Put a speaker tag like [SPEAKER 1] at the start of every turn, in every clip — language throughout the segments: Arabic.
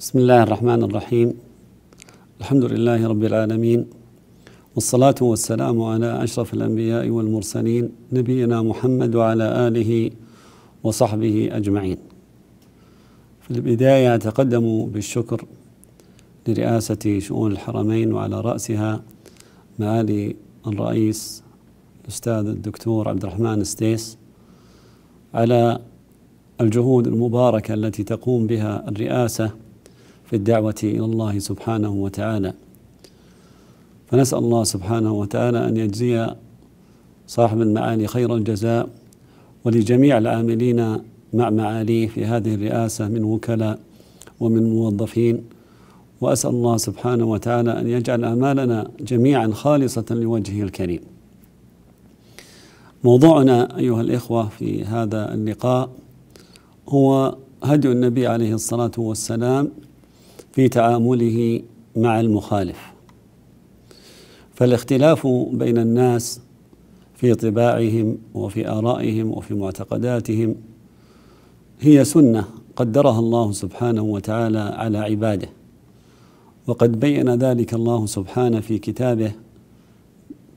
[SPEAKER 1] بسم الله الرحمن الرحيم الحمد لله رب العالمين والصلاة والسلام على أشرف الأنبياء والمرسلين نبينا محمد وعلى آله وصحبه أجمعين في البداية أتقدم بالشكر لرئاسة شؤون الحرمين وعلى رأسها معالي الرئيس الأستاذ الدكتور عبد الرحمن ستيس على الجهود المباركة التي تقوم بها الرئاسة في الدعوة إلى الله سبحانه وتعالى فنسأل الله سبحانه وتعالى أن يجزي صاحب المعالي خير الجزاء ولجميع العاملين مع معاليه في هذه الرئاسة من وكلاء ومن موظفين وأسأل الله سبحانه وتعالى أن يجعل أعمالنا جميعا خالصة لوجهه الكريم موضوعنا أيها الإخوة في هذا اللقاء هو هدي النبي عليه الصلاة والسلام في تعامله مع المخالف فالاختلاف بين الناس في طباعهم وفي آرائهم وفي معتقداتهم هي سنة قدرها الله سبحانه وتعالى على عباده وقد بين ذلك الله سبحانه في كتابه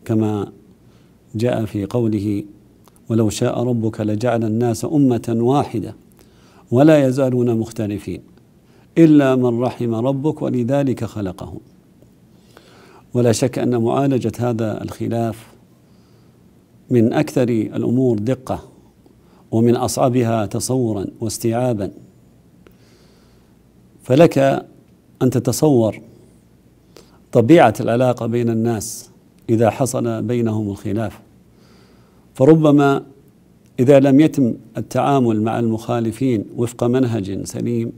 [SPEAKER 1] كما جاء في قوله ولو شاء ربك لجعل الناس أمة واحدة ولا يزالون مختلفين إلا من رحم ربك ولذلك خلقهم ولا شك أن معالجة هذا الخلاف من أكثر الأمور دقة ومن أصعبها تصورا واستيعابا فلك أن تتصور طبيعة العلاقة بين الناس إذا حصل بينهم الخلاف فربما إذا لم يتم التعامل مع المخالفين وفق منهج سليم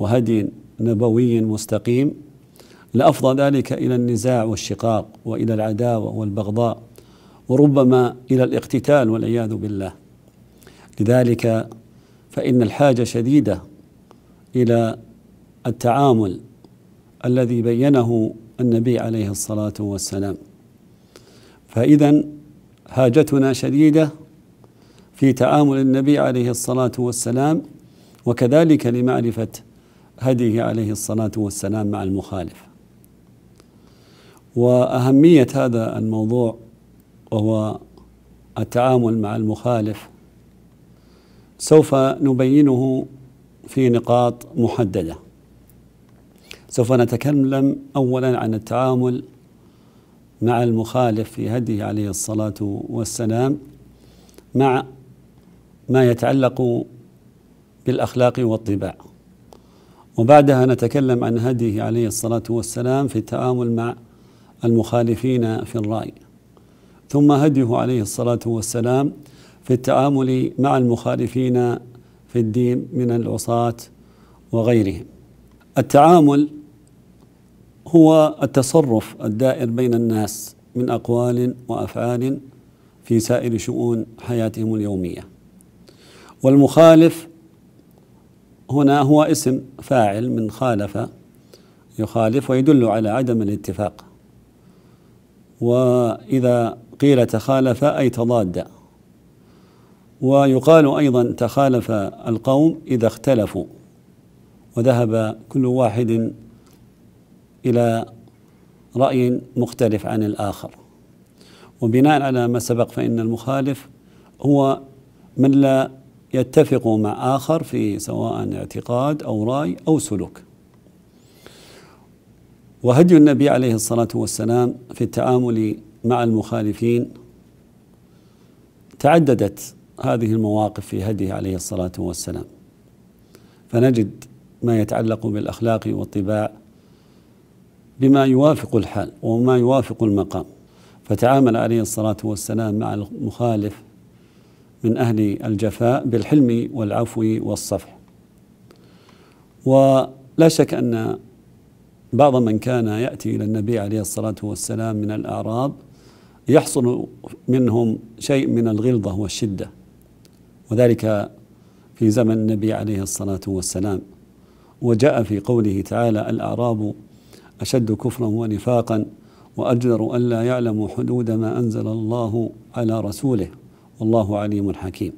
[SPEAKER 1] وهدي نبوي مستقيم لافضى ذلك الى النزاع والشقاق والى العداوه والبغضاء وربما الى الاقتتال والعياذ بالله لذلك فان الحاجه شديده الى التعامل الذي بينه النبي عليه الصلاه والسلام فاذا حاجتنا شديده في تعامل النبي عليه الصلاه والسلام وكذلك لمعرفه هديه عليه الصلاة والسلام مع المخالف وأهمية هذا الموضوع وهو التعامل مع المخالف سوف نبينه في نقاط محددة سوف نتكلم أولا عن التعامل مع المخالف في هديه عليه الصلاة والسلام مع ما يتعلق بالأخلاق والطباع وبعدها نتكلم عن هديه عليه الصلاة والسلام في التعامل مع المخالفين في الرأي ثم هديه عليه الصلاة والسلام في التعامل مع المخالفين في الدين من العصاة وغيرهم التعامل هو التصرف الدائر بين الناس من أقوال وأفعال في سائر شؤون حياتهم اليومية والمخالف هنا هو اسم فاعل من خالف يخالف ويدل على عدم الاتفاق وإذا قيل تخالف أي تضاد ويقال أيضا تخالف القوم إذا اختلفوا وذهب كل واحد إلى رأي مختلف عن الآخر وبناء على ما سبق فإن المخالف هو من لا يتفق مع آخر في سواء اعتقاد أو رأي أو سلوك وهدي النبي عليه الصلاة والسلام في التعامل مع المخالفين تعددت هذه المواقف في هديه عليه الصلاة والسلام فنجد ما يتعلق بالأخلاق والطباع بما يوافق الحال وما يوافق المقام فتعامل عليه الصلاة والسلام مع المخالف من أهل الجفاء بالحلم والعفو والصفح ولا شك أن بعض من كان يأتي إلى النبي عليه الصلاة والسلام من الأعراب يحصل منهم شيء من الغلظة والشدة وذلك في زمن النبي عليه الصلاة والسلام وجاء في قوله تعالى الأعراب أشد كفرا ونفاقا وأجدر ألا يعلم حدود ما أنزل الله على رسوله والله عليم حكيم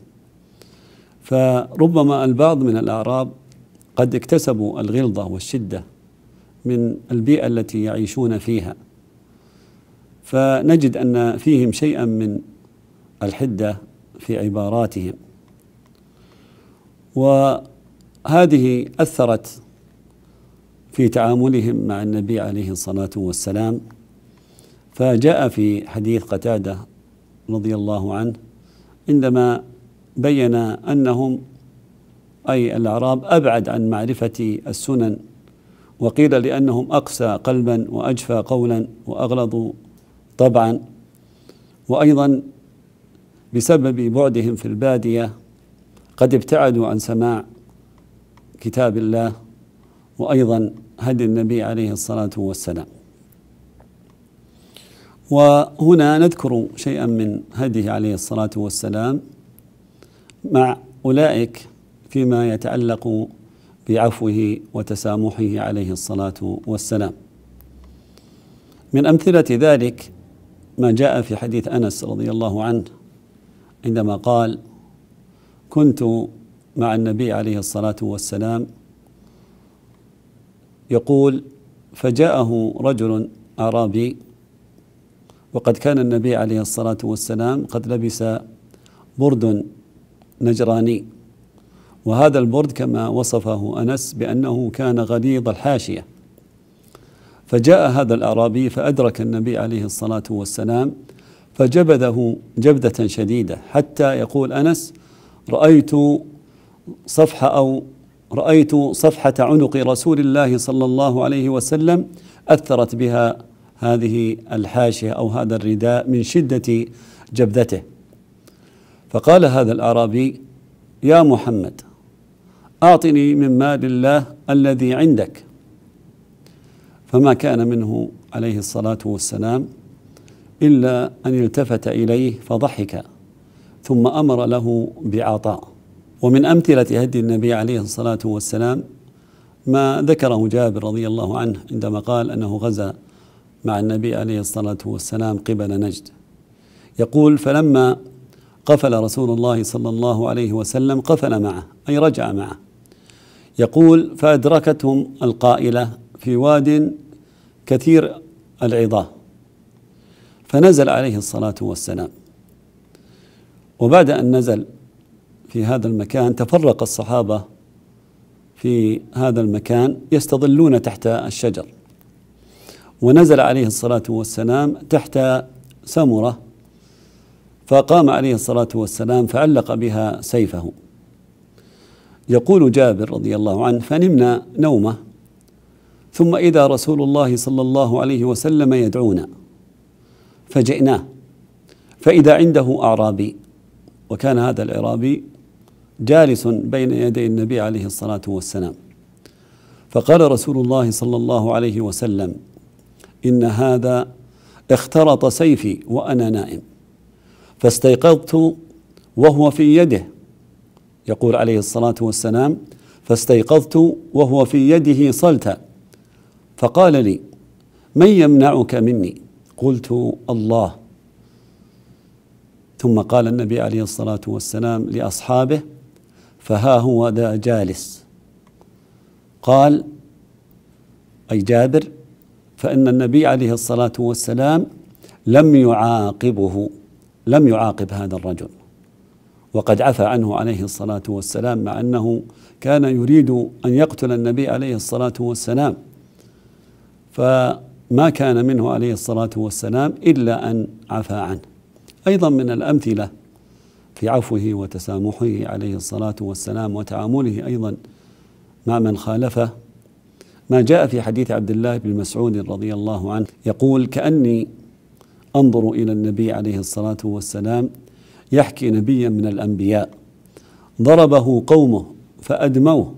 [SPEAKER 1] فربما البعض من الأعراب قد اكتسبوا الغلظة والشدة من البيئة التي يعيشون فيها فنجد أن فيهم شيئا من الحدة في عباراتهم وهذه أثرت في تعاملهم مع النبي عليه الصلاة والسلام فجاء في حديث قتادة رضي الله عنه عندما بين انهم اي الاعراب ابعد عن معرفه السنن وقيل لانهم اقسى قلبا واجفى قولا واغلظ طبعا وايضا بسبب بعدهم في الباديه قد ابتعدوا عن سماع كتاب الله وايضا هدي النبي عليه الصلاه والسلام وهنا نذكر شيئا من هديه عليه الصلاه والسلام مع اولئك فيما يتعلق بعفوه وتسامحه عليه الصلاه والسلام. من امثله ذلك ما جاء في حديث انس رضي الله عنه عندما قال: كنت مع النبي عليه الصلاه والسلام يقول فجاءه رجل اعرابي وقد كان النبي عليه الصلاة والسلام قد لبس برد نجراني وهذا البرد كما وصفه أنس بأنه كان غليظ الحاشية فجاء هذا الأعرابي فأدرك النبي عليه الصلاة والسلام فجبده جبدة شديدة حتى يقول أنس رأيت صفحة أو رأيت صفحة عنق رسول الله صلى الله عليه وسلم أثرت بها هذه الحاشية أو هذا الرداء من شدة جبذته فقال هذا الأعرابي يا محمد أعطني من مال الله الذي عندك فما كان منه عليه الصلاة والسلام إلا أن التفت إليه فضحك ثم أمر له بعطاء ومن أمثلة هدي النبي عليه الصلاة والسلام ما ذكره جابر رضي الله عنه عندما قال أنه غزا مع النبي عليه الصلاة والسلام قبل نجد يقول فلما قفل رسول الله صلى الله عليه وسلم قفل معه أي رجع معه يقول فأدركتهم القائلة في واد كثير العظاه فنزل عليه الصلاة والسلام وبعد أن نزل في هذا المكان تفرق الصحابة في هذا المكان يستظلون تحت الشجر ونزل عليه الصلاة والسلام تحت سمرة فقام عليه الصلاة والسلام فعلق بها سيفه يقول جابر رضي الله عنه فنمنا نومه ثم إذا رسول الله صلى الله عليه وسلم يدعونا فجئناه فإذا عنده أعرابي وكان هذا الأعرابي جالس بين يدي النبي عليه الصلاة والسلام فقال رسول الله صلى الله عليه وسلم إن هذا اختلط سيفي وأنا نائم فاستيقظت وهو في يده يقول عليه الصلاة والسلام فاستيقظت وهو في يده صلتا فقال لي من يمنعك مني قلت الله ثم قال النبي عليه الصلاة والسلام لأصحابه فها هو ذا جالس قال أي جابر فإن النبي عليه الصلاة والسلام لم يعاقبه لم يعاقب هذا الرجل وقد عفى عنه عليه الصلاة والسلام مع أنه كان يريد أن يقتل النبي عليه الصلاة والسلام فما كان منه عليه الصلاة والسلام إلا أن عفى عنه أيضا من الأمثلة في عفوه وتسامحه عليه الصلاة والسلام وتعامله أيضا مع من خالفه ما جاء في حديث عبد الله بن مسعود رضي الله عنه يقول كأني أنظر إلى النبي عليه الصلاة والسلام يحكي نبيا من الأنبياء ضربه قومه فأدموه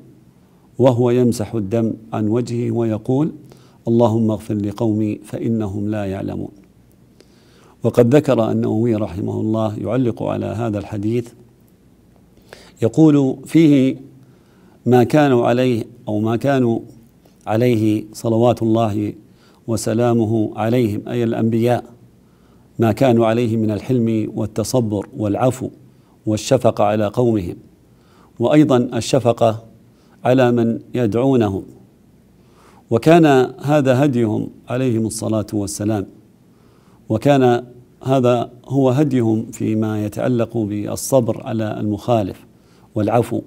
[SPEAKER 1] وهو يمسح الدم عن وجهه ويقول اللهم اغفر لقومي فإنهم لا يعلمون وقد ذكر النووي رحمه الله يعلق على هذا الحديث يقول فيه ما كانوا عليه أو ما كانوا عليه صلوات الله وسلامه عليهم اي الانبياء ما كانوا عليه من الحلم والتصبر والعفو والشفقه على قومهم وايضا الشفقه على من يدعونهم وكان هذا هديهم عليهم الصلاه والسلام وكان هذا هو هديهم فيما يتعلق بالصبر على المخالف والعفو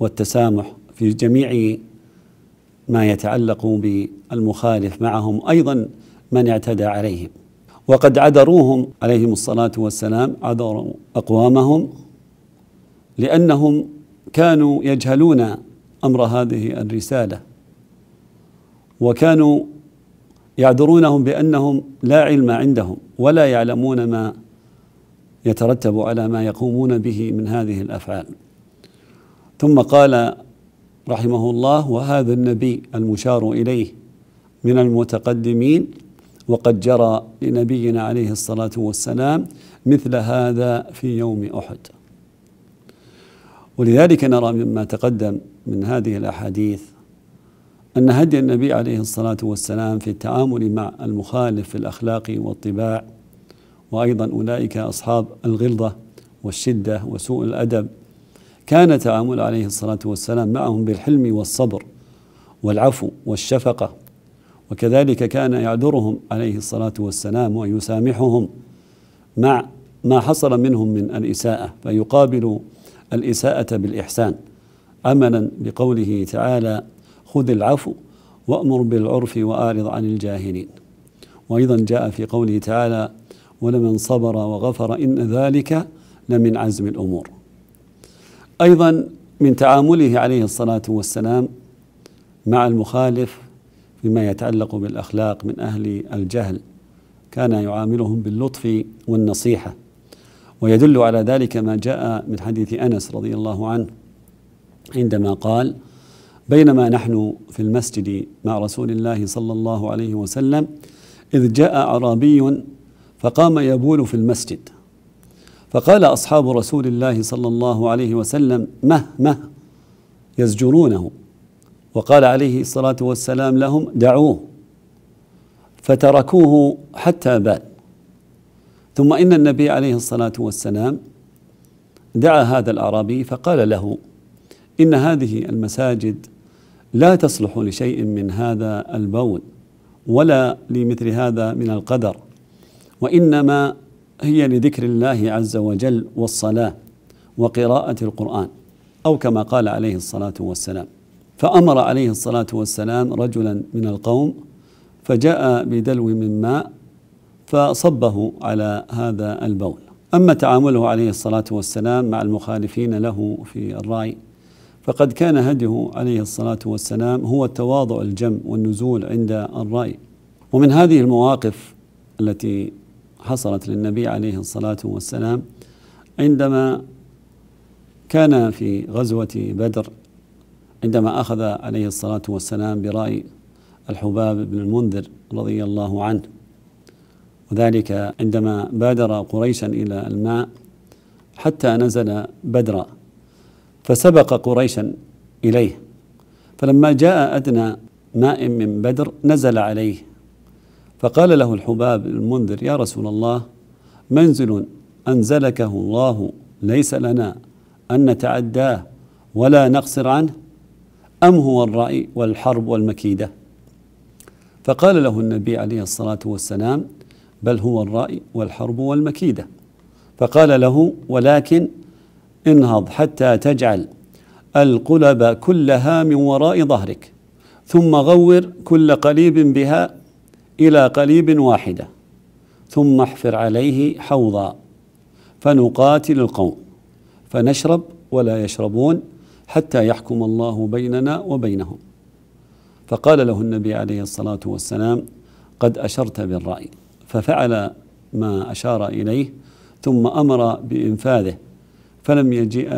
[SPEAKER 1] والتسامح في جميع ما يتعلق بالمخالف معهم ايضا من اعتدى عليهم وقد عذروهم عليهم الصلاه والسلام عذروا اقوامهم لانهم كانوا يجهلون امر هذه الرساله وكانوا يعذرونهم بانهم لا علم عندهم ولا يعلمون ما يترتب على ما يقومون به من هذه الافعال ثم قال رحمه الله وهذا النبي المشار اليه من المتقدمين وقد جرى لنبينا عليه الصلاه والسلام مثل هذا في يوم احد ولذلك نرى مما تقدم من هذه الاحاديث ان هدي النبي عليه الصلاه والسلام في التعامل مع المخالف في الاخلاق والطباع وايضا اولئك اصحاب الغلظه والشده وسوء الادب كان تعامل عليه الصلاة والسلام معهم بالحلم والصبر والعفو والشفقة وكذلك كان يعذرهم عليه الصلاة والسلام ويسامحهم مع ما حصل منهم من الإساءة فيقابل الإساءة بالإحسان عملا بقوله تعالى خذ العفو وأمر بالعرف وأعرض عن الجاهلين وأيضا جاء في قوله تعالى ولمن صبر وغفر إن ذلك لمن عزم الأمور ايضا من تعامله عليه الصلاه والسلام مع المخالف فيما يتعلق بالاخلاق من اهل الجهل كان يعاملهم باللطف والنصيحه ويدل على ذلك ما جاء من حديث انس رضي الله عنه عندما قال بينما نحن في المسجد مع رسول الله صلى الله عليه وسلم اذ جاء اعرابي فقام يبول في المسجد فقال أصحاب رسول الله صلى الله عليه وسلم مه مه يزجرونه وقال عليه الصلاة والسلام لهم دعوه فتركوه حتى بال ثم إن النبي عليه الصلاة والسلام دعا هذا الأعرابي فقال له إن هذه المساجد لا تصلح لشيء من هذا البول ولا لمثل هذا من القدر وإنما هي لذكر الله عز وجل والصلاة وقراءة القرآن أو كما قال عليه الصلاة والسلام فأمر عليه الصلاة والسلام رجلا من القوم فجاء بدلو من ماء فصبه على هذا البول أما تعامله عليه الصلاة والسلام مع المخالفين له في الرأي فقد كان هديه عليه الصلاة والسلام هو التواضع الجم والنزول عند الرأي ومن هذه المواقف التي حصلت للنبي عليه الصلاة والسلام عندما كان في غزوة بدر عندما أخذ عليه الصلاة والسلام برأي الحباب بن المنذر رضي الله عنه وذلك عندما بادر قريشا إلى الماء حتى نزل بدرا فسبق قريشا إليه فلما جاء أدنى ماء من بدر نزل عليه فقال له الحباب المنذر يا رسول الله منزل أنزلكه الله ليس لنا أن نتعداه ولا نقصر عنه أم هو الرأي والحرب والمكيدة فقال له النبي عليه الصلاة والسلام بل هو الرأي والحرب والمكيدة فقال له ولكن انهض حتى تجعل القلب كلها من وراء ظهرك ثم غور كل قليب بها إلى قليب واحدة ثم احفر عليه حوضا فنقاتل القوم فنشرب ولا يشربون حتى يحكم الله بيننا وبينهم فقال له النبي عليه الصلاة والسلام قد أشرت بالرأي ففعل ما أشار إليه ثم أمر بإنفاذه فلم يجيء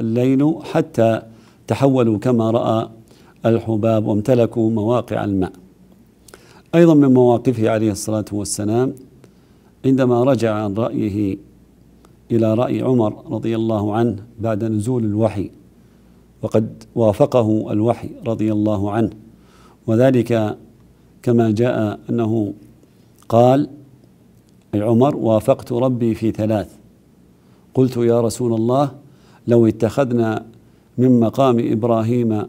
[SPEAKER 1] الليل حتى تحولوا كما رأى الحباب وامتلكوا مواقع الماء أيضا من مواقفه عليه الصلاة والسلام عندما رجع عن رأيه إلى رأي عمر رضي الله عنه بعد نزول الوحي وقد وافقه الوحي رضي الله عنه وذلك كما جاء أنه قال أي عمر وافقت ربي في ثلاث قلت يا رسول الله لو اتخذنا من مقام إبراهيم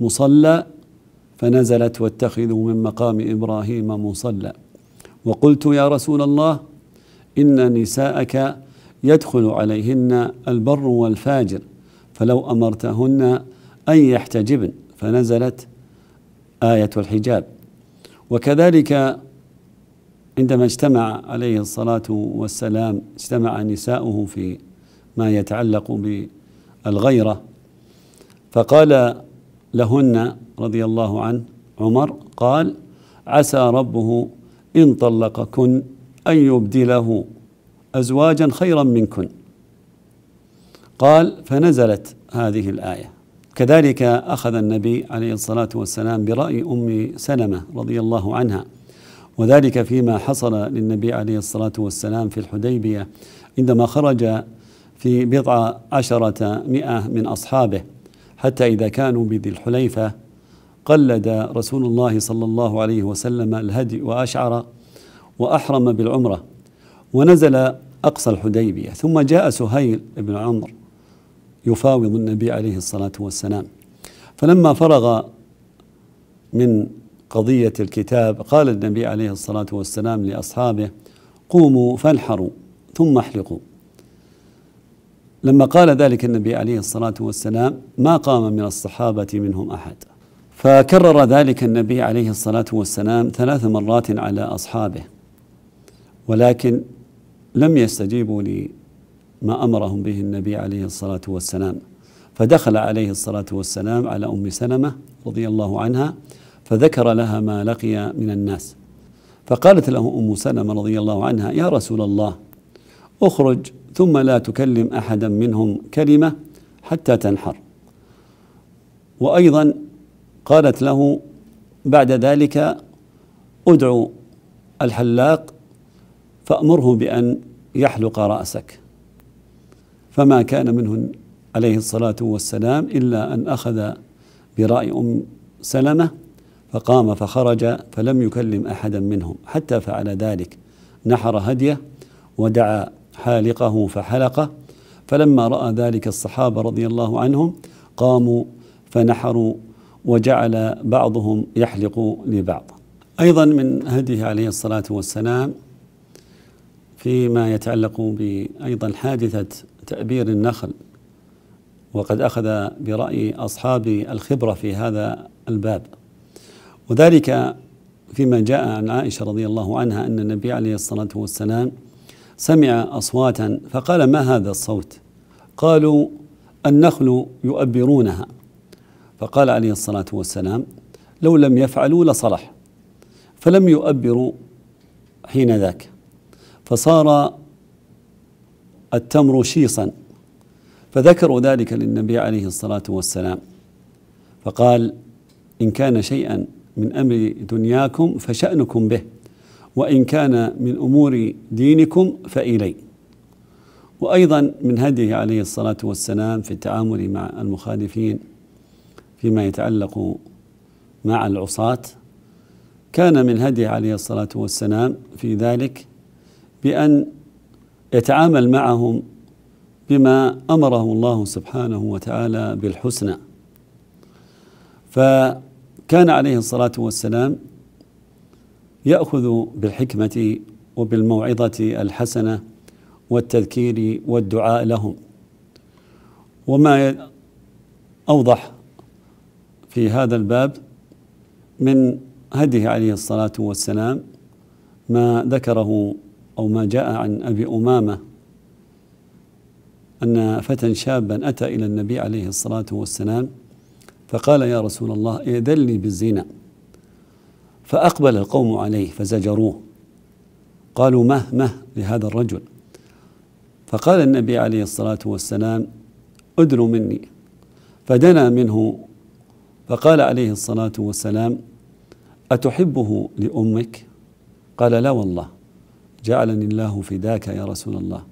[SPEAKER 1] مصلى فنزلت واتخذوا من مقام ابراهيم مصلى وقلت يا رسول الله ان نساءك يدخل عليهن البر والفاجر فلو امرتهن ان يحتجبن فنزلت ايه الحجاب وكذلك عندما اجتمع عليه الصلاه والسلام اجتمع نساؤه في ما يتعلق بالغيره فقال لهن رضي الله عنه عمر قال عسى ربه إن طلقكن أن يبدله أزواجا خيرا منكن قال فنزلت هذه الآية كذلك أخذ النبي عليه الصلاة والسلام برأي أم سلمة رضي الله عنها وذلك فيما حصل للنبي عليه الصلاة والسلام في الحديبية عندما خرج في بضع عشرة مئة من أصحابه حتى إذا كانوا بذي الحليفة قلد رسول الله صلى الله عليه وسلم الهدي وأشعر وأحرم بالعمرة ونزل أقصى الحديبية ثم جاء سهيل بن عمر يفاوض النبي عليه الصلاة والسلام فلما فرغ من قضية الكتاب قال النبي عليه الصلاة والسلام لأصحابه قوموا فانحروا ثم احلقوا لما قال ذلك النبي عليه الصلاة والسلام ما قام من الصحابة منهم أحد فكرر ذلك النبي عليه الصلاة والسلام ثلاث مرات على أصحابه ولكن لم يستجيبوا لما أمرهم به النبي عليه الصلاة والسلام فدخل عليه الصلاة والسلام على أم سلمة رضي الله عنها فذكر لها ما لقي من الناس فقالت له أم سلمة رضي الله عنها يا رسول الله اخرج ثم لا تكلم احدا منهم كلمه حتى تنحر وايضا قالت له بعد ذلك ادعو الحلاق فامره بان يحلق راسك فما كان منه عليه الصلاه والسلام الا ان اخذ براي ام سلمه فقام فخرج فلم يكلم احدا منهم حتى فعل ذلك نحر هديه ودعا حالقه فحلقه فلما راى ذلك الصحابه رضي الله عنهم قاموا فنحروا وجعل بعضهم يحلق لبعض ايضا من هديه عليه الصلاه والسلام فيما يتعلق بايضا حادثه تابير النخل وقد اخذ براي اصحاب الخبره في هذا الباب وذلك فيما جاء عن عائشه رضي الله عنها ان النبي عليه الصلاه والسلام سمع أصواتا فقال ما هذا الصوت قالوا النخل يؤبرونها فقال عليه الصلاة والسلام لو لم يفعلوا لصلح فلم يؤبروا حين ذاك فصار التمر شيصا فذكروا ذلك للنبي عليه الصلاة والسلام فقال إن كان شيئا من أمر دنياكم فشأنكم به وإن كان من أمور دينكم فإلي وأيضا من هديه عليه الصلاة والسلام في التعامل مع المخالفين فيما يتعلق مع العصاة كان من هديه عليه الصلاة والسلام في ذلك بأن يتعامل معهم بما امره الله سبحانه وتعالى بالحسنى فكان عليه الصلاه والسلام ياخذ بالحكمه وبالموعظه الحسنه والتذكير والدعاء لهم وما اوضح في هذا الباب من هديه عليه الصلاه والسلام ما ذكره او ما جاء عن ابي امامه ان فتى شابا اتى الى النبي عليه الصلاه والسلام فقال يا رسول الله إذن لي بالزنا فأقبل القوم عليه فزجروه قالوا مه مه لهذا الرجل فقال النبي عليه الصلاة والسلام ادن مني فدنا منه فقال عليه الصلاة والسلام أتحبه لأمك قال لا والله جعلني الله فداك يا رسول الله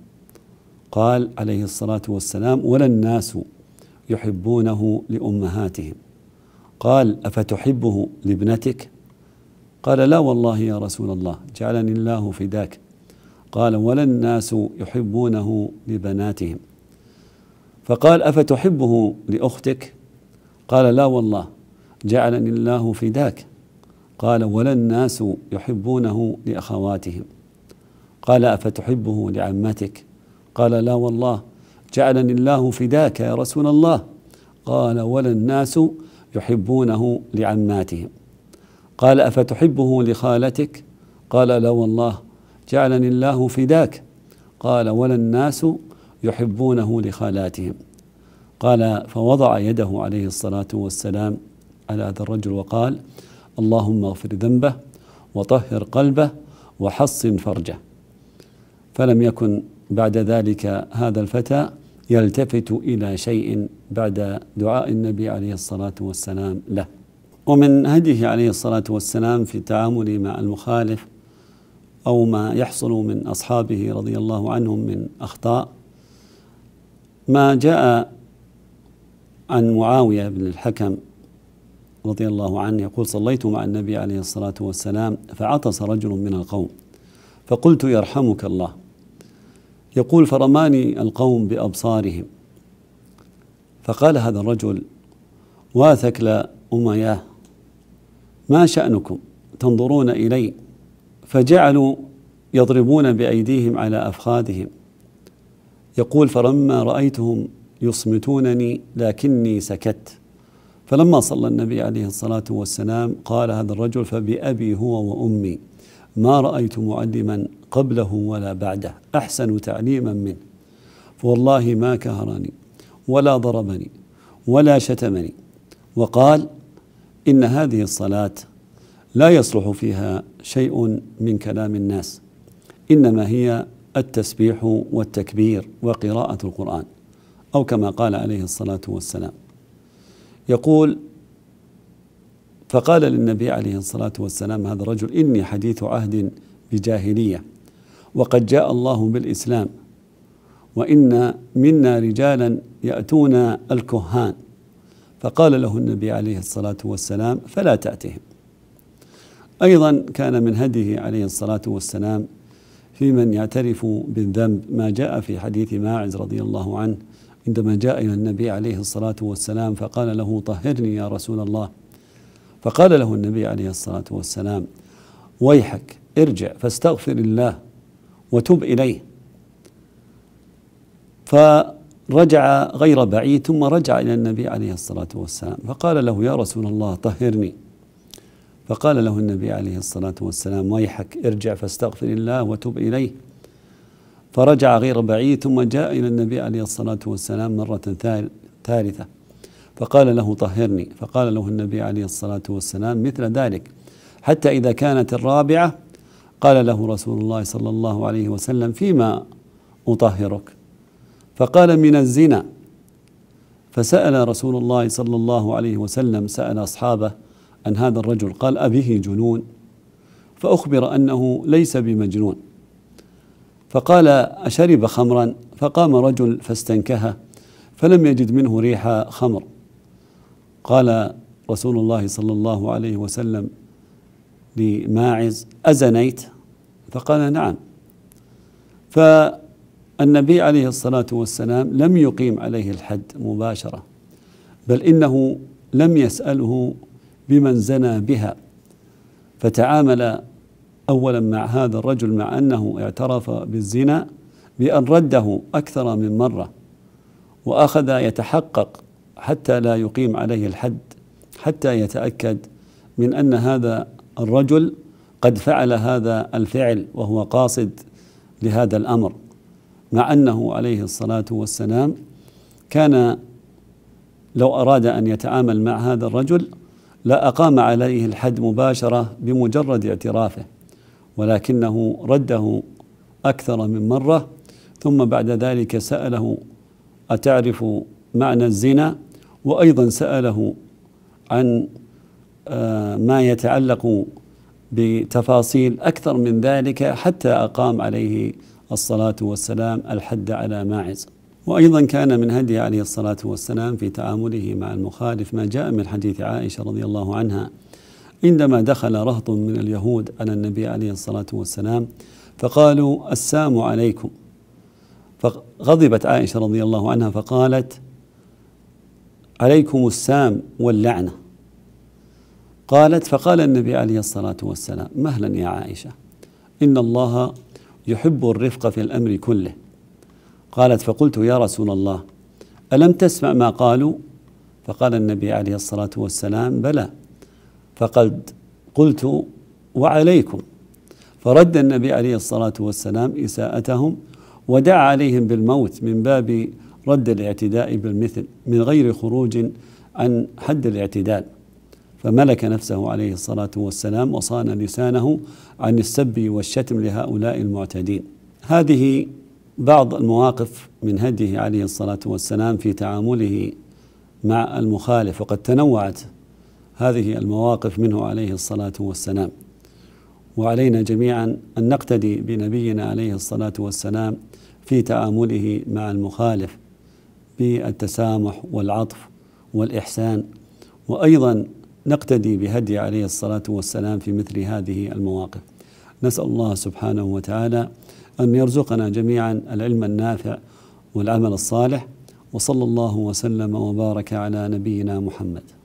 [SPEAKER 1] قال عليه الصلاة والسلام ولا الناس يحبونه لأمهاتهم قال أفتحبه لابنتك قال لا والله يا رسول الله جعلني الله فداك قال ولا الناس يحبونه لبناتهم فقال افتحبه لاختك قال لا والله جعلني الله فداك قال ولا الناس يحبونه لاخواتهم قال افتحبه لعمتك قال لا والله جعلني الله فداك يا رسول الله قال ولا الناس يحبونه لعماتهم قال افتحبه لخالتك قال لا والله جعلني الله فداك قال ولا الناس يحبونه لخالاتهم قال فوضع يده عليه الصلاه والسلام على هذا الرجل وقال اللهم اغفر ذنبه وطهر قلبه وحصن فرجه فلم يكن بعد ذلك هذا الفتى يلتفت الى شيء بعد دعاء النبي عليه الصلاه والسلام له ومن هديه عليه الصلاة والسلام في تعامله مع المخالف أو ما يحصل من أصحابه رضي الله عنهم من أخطاء ما جاء عن معاوية بن الحكم رضي الله عنه يقول صليت مع النبي عليه الصلاة والسلام فعطس رجل من القوم فقلت يرحمك الله يقول فرماني القوم بأبصارهم فقال هذا الرجل واثكل أمياه ما شأنكم تنظرون إلي فجعلوا يضربون بأيديهم على أفخاذهم يقول فلما رأيتهم يصمتونني لكني سكت فلما صلى النبي عليه الصلاة والسلام قال هذا الرجل فبأبي هو وأمي ما رأيت معلما قبله ولا بعده أحسن تعليما منه فوالله ما كهرني ولا ضربني ولا شتمني وقال إن هذه الصلاة لا يصلح فيها شيء من كلام الناس إنما هي التسبيح والتكبير وقراءة القرآن أو كما قال عليه الصلاة والسلام يقول فقال للنبي عليه الصلاة والسلام هذا الرجل إني حديث عهد بجاهلية وقد جاء الله بالإسلام وإن منا رجالا يأتون الكهان فقال له النبي عليه الصلاة والسلام فلا تأتهم أيضا كان من هديه عليه الصلاة والسلام في من يعترف بالذنب ما جاء في حديث ماعز رضي الله عنه عندما جاء إلى النبي عليه الصلاة والسلام فقال له طهرني يا رسول الله فقال له النبي عليه الصلاة والسلام ويحك ارجع فاستغفر الله وتب إليه ف رجع غير بعيد ثم رجع إلى النبي عليه الصلاة والسلام فقال له يا رسول الله طهرني فقال له النبي عليه الصلاة والسلام ويحك ارجع فاستغفر الله وتب إليه فرجع غير بعيد ثم جاء إلى النبي عليه الصلاة والسلام مرة ثالثة فقال له طهرني فقال له النبي عليه الصلاة والسلام مثل ذلك حتى إذا كانت الرابعة قال له رسول الله صلى الله عليه وسلم فيما أطهرك فقال من الزنا فسأل رسول الله صلى الله عليه وسلم سأل أصحابه عن هذا الرجل قال أبيه جنون فأخبر أنه ليس بمجنون فقال أشرب خمرا فقام رجل فاستنكها فلم يجد منه ريح خمر قال رسول الله صلى الله عليه وسلم لماعز أزنيت فقال نعم ف النبي عليه الصلاة والسلام لم يقيم عليه الحد مباشرة بل إنه لم يسأله بمن زنى بها فتعامل أولا مع هذا الرجل مع أنه اعترف بالزنا بأن رده أكثر من مرة وأخذ يتحقق حتى لا يقيم عليه الحد حتى يتأكد من أن هذا الرجل قد فعل هذا الفعل وهو قاصد لهذا الأمر مع انه عليه الصلاه والسلام كان لو اراد ان يتعامل مع هذا الرجل لاقام أقام عليه الحد مباشره بمجرد اعترافه ولكنه رده اكثر من مره ثم بعد ذلك ساله اتعرف معنى الزنا وايضا ساله عن آه، ما يتعلق بتفاصيل اكثر من ذلك حتى اقام عليه الصلاة والسلام الحد على ماعز وأيضا كان من هدي عليه الصلاة والسلام في تعامله مع المخالف ما جاء من حديث عائشة رضي الله عنها عندما دخل رهط من اليهود على النبي عليه الصلاة والسلام فقالوا السام عليكم فغضبت عائشة رضي الله عنها فقالت عليكم السام واللعنة قالت فقال النبي عليه الصلاة والسلام مهلا يا عائشة إن الله يحب الرفق في الامر كله قالت فقلت يا رسول الله الم تسمع ما قالوا فقال النبي عليه الصلاه والسلام بلى فقد قلت وعليكم فرد النبي عليه الصلاه والسلام اساءتهم ودعا عليهم بالموت من باب رد الاعتداء بالمثل من غير خروج عن حد الاعتدال فملك نفسه عليه الصلاة والسلام وصان لسانه عن السب والشتم لهؤلاء المعتدين هذه بعض المواقف من هديه عليه الصلاة والسلام في تعامله مع المخالف وقد تنوعت هذه المواقف منه عليه الصلاة والسلام وعلينا جميعا أن نقتدي بنبينا عليه الصلاة والسلام في تعامله مع المخالف بالتسامح والعطف والإحسان وأيضا نقتدي بهدي عليه الصلاة والسلام في مثل هذه المواقف نسأل الله سبحانه وتعالى أن يرزقنا جميعا العلم النافع والعمل الصالح وصلى الله وسلم وبارك على نبينا محمد